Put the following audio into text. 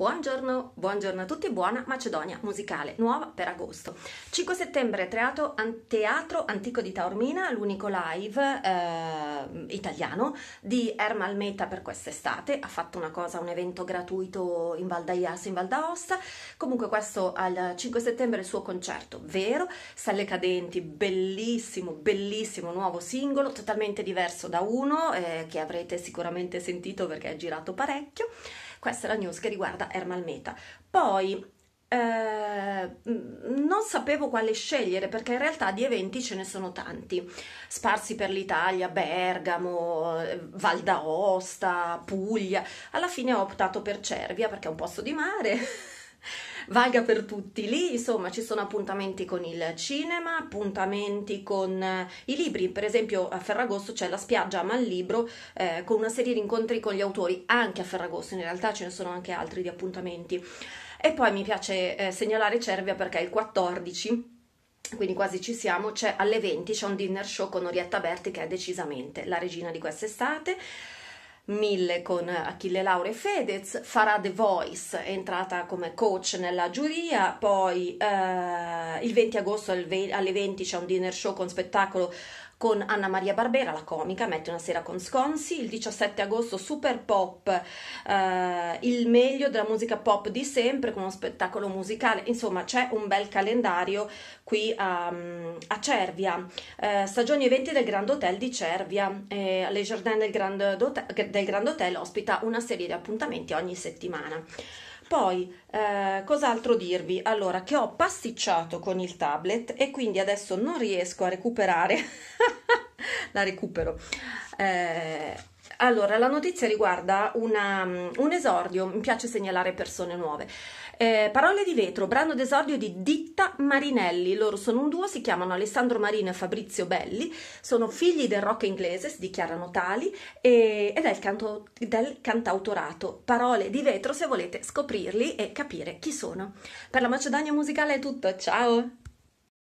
Buongiorno, buongiorno a tutti, buona Macedonia musicale, nuova per agosto. 5 settembre, teatro, teatro Antico di Taormina, l'unico live eh, italiano di Ermal Meta per quest'estate. Ha fatto una cosa, un evento gratuito in Val d'Aias, in Val d'Aosta. Comunque questo al 5 settembre il suo concerto, vero? Salle Cadenti, bellissimo, bellissimo nuovo singolo, totalmente diverso da uno eh, che avrete sicuramente sentito perché è girato parecchio. Questa è la news che riguarda Ermal Meta. Poi eh, mm, non sapevo quale scegliere perché in realtà di eventi ce ne sono tanti, sparsi per l'Italia, Bergamo, eh, Val d'Aosta, Puglia. Alla fine ho optato per Cervia perché è un posto di mare valga per tutti. Lì, insomma, ci sono appuntamenti con il cinema, appuntamenti con eh, i libri. Per esempio, a Ferragosto c'è la spiaggia ma il libro eh, con una serie di incontri con gli autori, anche a Ferragosto, in realtà ce ne sono anche altri di appuntamenti. E poi mi piace eh, segnalare Cervia perché il 14 quindi quasi ci siamo, c'è alle 20 c'è un dinner show con Orietta Berti che è decisamente la regina di quest'estate. 1000 con Achille Laure Fedez, farà The Voice, è entrata come coach nella giuria, poi eh, il 20 agosto alle 20 c'è un dinner show con spettacolo con Anna Maria Barbera, la comica, mette una sera con Sconsi, il 17 agosto Super Pop, eh, il meglio della musica pop di sempre con uno spettacolo musicale, insomma c'è un bel calendario qui a, ehm, a Cervia, eh, stagioni eventi del Grand Hotel di Cervia, eh, Le Jardin del Grand, Hotel, del Grand Hotel ospita una serie di appuntamenti ogni settimana. Poi, eh, cos'altro dirvi? Allora, che ho pasticciato con il tablet e quindi adesso non riesco a recuperare, la recupero, eh, allora, la notizia riguarda una, mm, un esordio, mi piace segnalare persone nuove. Eh, Parole di vetro, brano d'esordio di Ditta Marinelli. Loro sono un duo, si chiamano Alessandro Marino e Fabrizio Belli, sono figli del rock inglese, si dichiarano tali, e, ed è il canto, del cantautorato. Parole di vetro se volete scoprirli e capire chi sono. Per la Macedonia musicale è tutto, ciao!